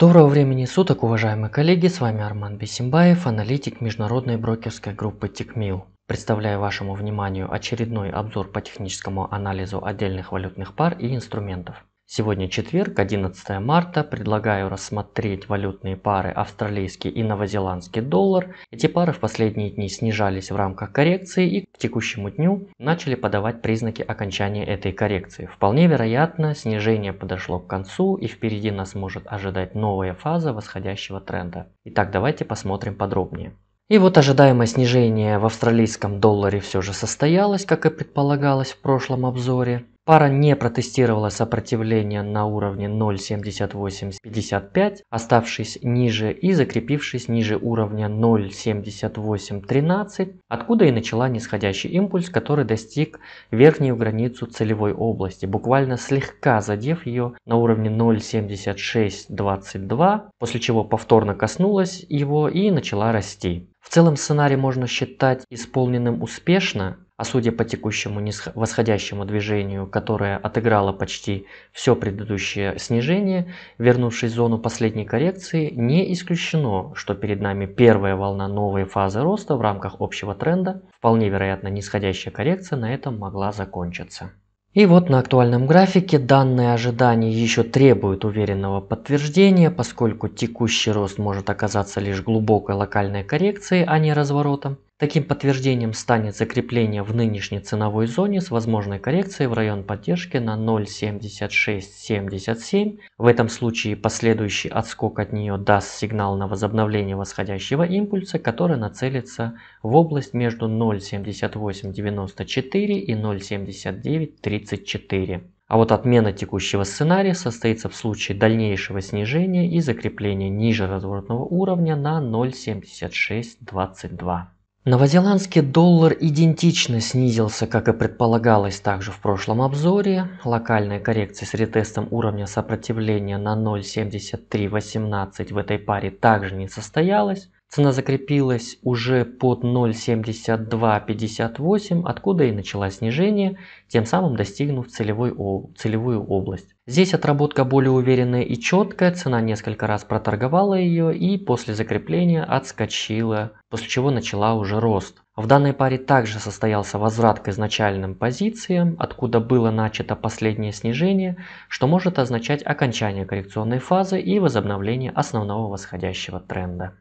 Доброго времени суток, уважаемые коллеги, с вами Арман Бесимбаев, аналитик международной брокерской группы Тикмил. Представляю вашему вниманию очередной обзор по техническому анализу отдельных валютных пар и инструментов. Сегодня четверг, 11 марта. Предлагаю рассмотреть валютные пары австралийский и новозеландский доллар. Эти пары в последние дни снижались в рамках коррекции и к текущему дню начали подавать признаки окончания этой коррекции. Вполне вероятно, снижение подошло к концу и впереди нас может ожидать новая фаза восходящего тренда. Итак, давайте посмотрим подробнее. И вот ожидаемое снижение в австралийском долларе все же состоялось, как и предполагалось в прошлом обзоре. Пара не протестировала сопротивление на уровне 0.7855, оставшись ниже и закрепившись ниже уровня 0.7813, откуда и начала нисходящий импульс, который достиг верхнюю границу целевой области, буквально слегка задев ее на уровне 0.7622, после чего повторно коснулась его и начала расти. В целом сценарий можно считать исполненным успешно, а судя по текущему восходящему движению, которое отыграло почти все предыдущее снижение, вернувшись в зону последней коррекции, не исключено, что перед нами первая волна новой фазы роста в рамках общего тренда, вполне вероятно нисходящая коррекция на этом могла закончиться. И вот на актуальном графике данные ожидания еще требуют уверенного подтверждения, поскольку текущий рост может оказаться лишь глубокой локальной коррекцией, а не разворотом. Таким подтверждением станет закрепление в нынешней ценовой зоне с возможной коррекцией в район поддержки на 0.7677. В этом случае последующий отскок от нее даст сигнал на возобновление восходящего импульса, который нацелится в область между 0.7894 и 0.7934. А вот отмена текущего сценария состоится в случае дальнейшего снижения и закрепления ниже разворотного уровня на 0.7622. Новозеландский доллар идентично снизился, как и предполагалось также в прошлом обзоре. Локальная коррекция с ретестом уровня сопротивления на 0.7318 в этой паре также не состоялась. Цена закрепилась уже под 0.7258, откуда и началось снижение, тем самым достигнув целевой, целевую область. Здесь отработка более уверенная и четкая, цена несколько раз проторговала ее и после закрепления отскочила, после чего начала уже рост. В данной паре также состоялся возврат к изначальным позициям, откуда было начато последнее снижение, что может означать окончание коррекционной фазы и возобновление основного восходящего тренда.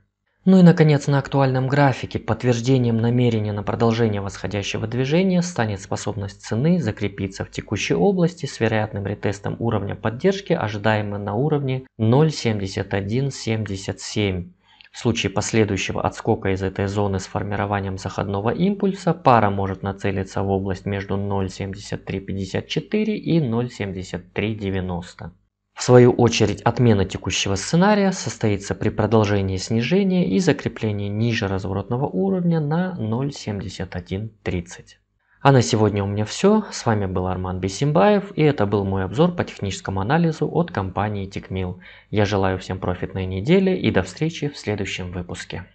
Ну и, наконец, на актуальном графике подтверждением намерения на продолжение восходящего движения станет способность цены закрепиться в текущей области с вероятным ретестом уровня поддержки, ожидаемой на уровне 0.7177. В случае последующего отскока из этой зоны с формированием заходного импульса, пара может нацелиться в область между 0.7354 и 0.7390. В свою очередь, отмена текущего сценария состоится при продолжении снижения и закреплении ниже разворотного уровня на 0.7130. А на сегодня у меня все. С вами был Арман Бесимбаев и это был мой обзор по техническому анализу от компании TechMill. Я желаю всем профитной недели и до встречи в следующем выпуске.